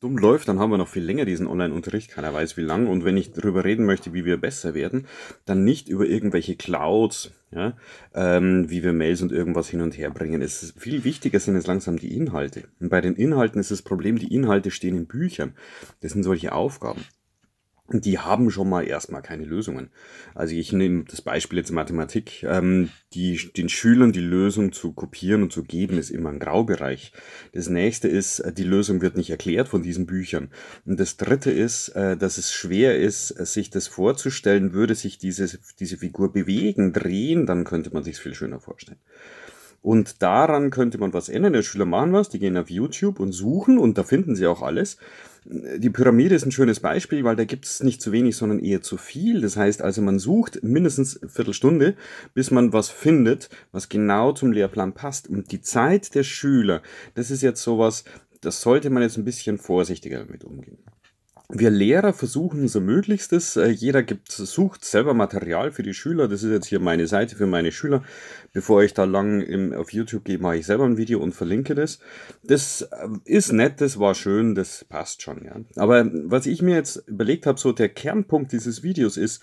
dumm läuft, dann haben wir noch viel länger diesen Online-Unterricht, keiner weiß wie lang. Und wenn ich darüber reden möchte, wie wir besser werden, dann nicht über irgendwelche Clouds, ja, ähm, wie wir Mails und irgendwas hin und her bringen. Es ist viel wichtiger sind es langsam die Inhalte. Und bei den Inhalten ist das Problem, die Inhalte stehen in Büchern. Das sind solche Aufgaben die haben schon mal erstmal keine Lösungen. Also ich nehme das Beispiel jetzt Mathematik. Ähm, die, den Schülern die Lösung zu kopieren und zu geben, ist immer ein Graubereich. Das nächste ist, äh, die Lösung wird nicht erklärt von diesen Büchern. Und das dritte ist, äh, dass es schwer ist, äh, sich das vorzustellen, würde sich diese, diese Figur bewegen, drehen, dann könnte man sich viel schöner vorstellen. Und daran könnte man was ändern. Die Schüler machen was, die gehen auf YouTube und suchen und da finden sie auch alles. Die Pyramide ist ein schönes Beispiel, weil da gibt es nicht zu wenig, sondern eher zu viel. Das heißt also, man sucht mindestens eine Viertelstunde, bis man was findet, was genau zum Lehrplan passt. Und die Zeit der Schüler, das ist jetzt sowas, das sollte man jetzt ein bisschen vorsichtiger damit umgehen wir Lehrer versuchen unser Möglichstes. Äh, jeder gibt, sucht selber Material für die Schüler. Das ist jetzt hier meine Seite für meine Schüler. Bevor ich da lang im, auf YouTube gehe, mache ich selber ein Video und verlinke das. Das äh, ist nett, das war schön, das passt schon. Ja. Aber was ich mir jetzt überlegt habe, so der Kernpunkt dieses Videos ist,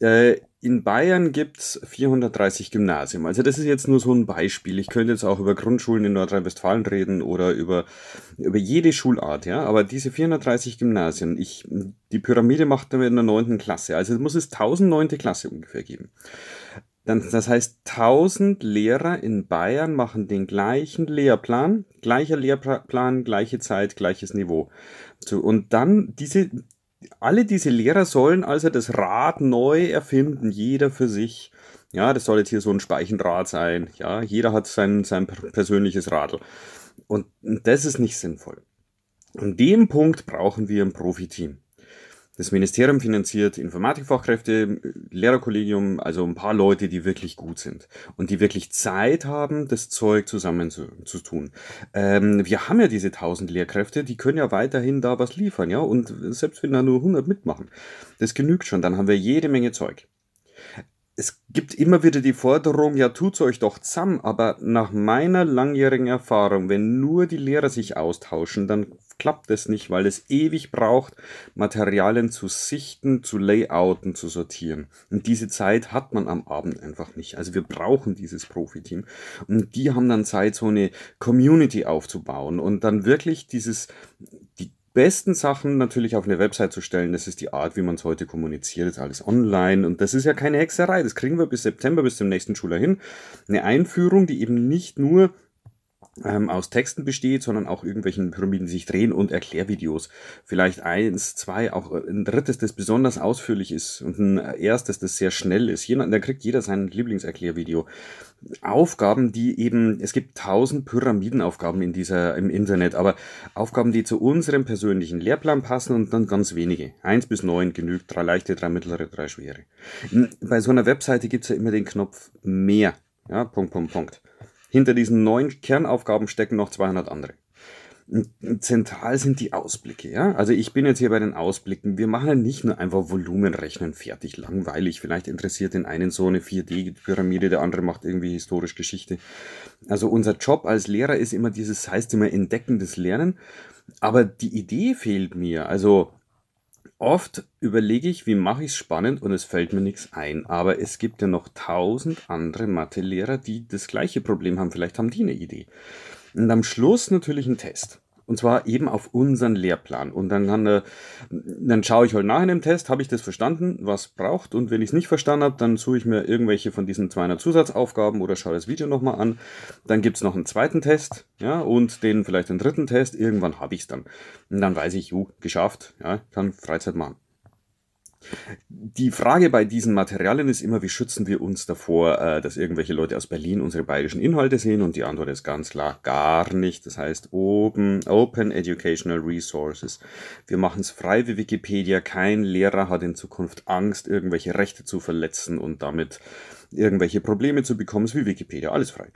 äh, in Bayern gibt's 430 Gymnasien. Also das ist jetzt nur so ein Beispiel. Ich könnte jetzt auch über Grundschulen in Nordrhein-Westfalen reden oder über, über jede Schulart, ja. Aber diese 430 Gymnasien, ich, die Pyramide macht damit in der neunten Klasse. Also muss es 1000 neunte Klasse ungefähr geben. Dann, das heißt, 1000 Lehrer in Bayern machen den gleichen Lehrplan, gleicher Lehrplan, gleiche Zeit, gleiches Niveau. So, und dann diese, alle diese Lehrer sollen also das Rad neu erfinden, jeder für sich. Ja, das soll jetzt hier so ein Speichenrad sein. Ja, jeder hat sein, sein persönliches Radl. Und das ist nicht sinnvoll. An dem Punkt brauchen wir ein Profiteam. Das Ministerium finanziert Informatikfachkräfte, Lehrerkollegium, also ein paar Leute, die wirklich gut sind und die wirklich Zeit haben, das Zeug zusammen zu, zu tun. Ähm, wir haben ja diese 1000 Lehrkräfte, die können ja weiterhin da was liefern, ja, und selbst wenn da nur 100 mitmachen, das genügt schon, dann haben wir jede Menge Zeug es gibt immer wieder die Forderung, ja, tut's euch doch zusammen, aber nach meiner langjährigen Erfahrung, wenn nur die Lehrer sich austauschen, dann klappt es nicht, weil es ewig braucht, Materialien zu sichten, zu layouten, zu sortieren. Und diese Zeit hat man am Abend einfach nicht. Also wir brauchen dieses Profiteam. Und die haben dann Zeit, so eine Community aufzubauen und dann wirklich dieses, die besten Sachen natürlich auf eine Website zu stellen, das ist die Art, wie man es heute kommuniziert, ist alles online und das ist ja keine Hexerei, das kriegen wir bis September, bis zum nächsten Schüler hin. Eine Einführung, die eben nicht nur ähm, aus Texten besteht, sondern auch irgendwelchen Pyramiden sich drehen und Erklärvideos. Vielleicht eins, zwei, auch äh, ein drittes, das besonders ausführlich ist und ein äh, erstes, das sehr schnell ist. Jeder, da kriegt jeder sein Lieblingserklärvideo. Aufgaben, die eben, es gibt tausend Pyramidenaufgaben in dieser, im Internet, aber Aufgaben, die zu unserem persönlichen Lehrplan passen und dann ganz wenige. Eins bis neun genügt, drei leichte, drei mittlere, drei schwere. Bei so einer Webseite gibt's ja immer den Knopf mehr. Ja, Punkt, Punkt, Punkt. Hinter diesen neun Kernaufgaben stecken noch 200 andere. Zentral sind die Ausblicke, ja. Also ich bin jetzt hier bei den Ausblicken. Wir machen ja nicht nur einfach Volumenrechnen fertig, langweilig. Vielleicht interessiert den einen so eine 4D-Pyramide, der andere macht irgendwie historisch Geschichte. Also unser Job als Lehrer ist immer dieses, heißt immer entdeckendes Lernen. Aber die Idee fehlt mir. Also oft überlege ich, wie mache ich es spannend und es fällt mir nichts ein. Aber es gibt ja noch tausend andere Mathelehrer, die das gleiche Problem haben. Vielleicht haben die eine Idee. Und am Schluss natürlich ein Test. Und zwar eben auf unseren Lehrplan. Und dann, kann, dann schaue ich halt nach in dem Test, habe ich das verstanden, was braucht. Und wenn ich es nicht verstanden habe, dann suche ich mir irgendwelche von diesen 200 Zusatzaufgaben oder schaue das Video nochmal an. Dann gibt es noch einen zweiten Test ja, und den vielleicht den dritten Test. Irgendwann habe ich es dann. Und dann weiß ich, uh, geschafft, ja, kann Freizeit machen. Die Frage bei diesen Materialien ist immer, wie schützen wir uns davor, äh, dass irgendwelche Leute aus Berlin unsere bayerischen Inhalte sehen? Und die Antwort ist ganz klar, gar nicht. Das heißt Open, open Educational Resources. Wir machen es frei wie Wikipedia. Kein Lehrer hat in Zukunft Angst, irgendwelche Rechte zu verletzen und damit irgendwelche Probleme zu bekommen. Es ist wie Wikipedia, alles frei.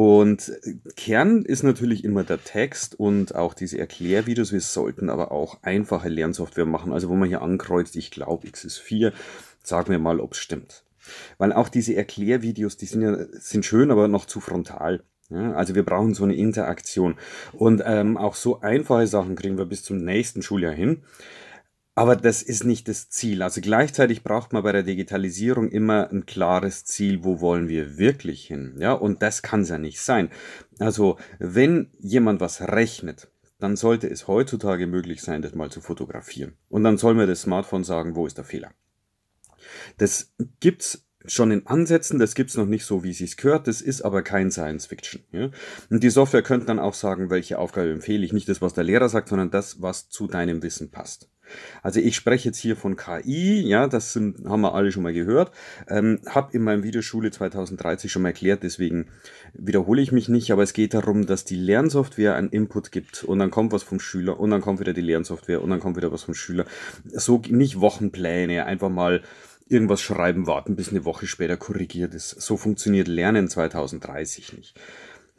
Und Kern ist natürlich immer der Text und auch diese Erklärvideos. Wir sollten aber auch einfache Lernsoftware machen. Also wo man hier ankreuzt, ich glaube X ist 4, sagen wir mal, ob es stimmt. Weil auch diese Erklärvideos, die sind ja sind schön, aber noch zu frontal. Ja, also wir brauchen so eine Interaktion. Und ähm, auch so einfache Sachen kriegen wir bis zum nächsten Schuljahr hin. Aber das ist nicht das Ziel. Also gleichzeitig braucht man bei der Digitalisierung immer ein klares Ziel, wo wollen wir wirklich hin. Ja, und das kann es ja nicht sein. Also wenn jemand was rechnet, dann sollte es heutzutage möglich sein, das mal zu fotografieren. Und dann soll mir das Smartphone sagen, wo ist der Fehler. Das gibt's schon in Ansätzen, das gibt's noch nicht so, wie es sich gehört, das ist aber kein Science Fiction. Ja? Und die Software könnte dann auch sagen, welche Aufgabe empfehle ich, nicht das, was der Lehrer sagt, sondern das, was zu deinem Wissen passt. Also ich spreche jetzt hier von KI, ja, das sind, haben wir alle schon mal gehört. Ähm, hab in meinem Video Schule 2030 schon mal erklärt, deswegen wiederhole ich mich nicht, aber es geht darum, dass die Lernsoftware einen Input gibt und dann kommt was vom Schüler und dann kommt wieder die Lernsoftware und dann kommt wieder was vom Schüler. So nicht Wochenpläne, einfach mal irgendwas schreiben, warten, bis eine Woche später korrigiert ist. So funktioniert Lernen 2030 nicht.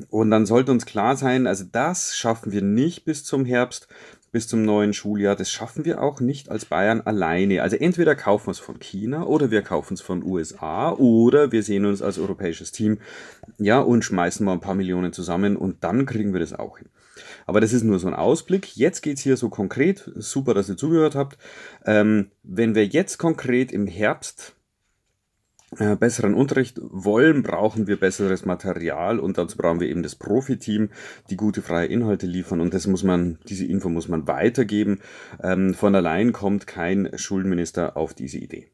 Und dann sollte uns klar sein, also das schaffen wir nicht bis zum Herbst bis zum neuen Schuljahr. Das schaffen wir auch nicht als Bayern alleine. Also entweder kaufen wir es von China oder wir kaufen es von USA oder wir sehen uns als europäisches Team, ja, und schmeißen mal ein paar Millionen zusammen und dann kriegen wir das auch hin. Aber das ist nur so ein Ausblick. Jetzt geht es hier so konkret. Super, dass ihr zugehört habt. Ähm, wenn wir jetzt konkret im Herbst äh, besseren Unterricht wollen, brauchen wir besseres Material und dazu brauchen wir eben das Profiteam, die gute freie Inhalte liefern und das muss man, diese Info muss man weitergeben. Ähm, von allein kommt kein Schulminister auf diese Idee.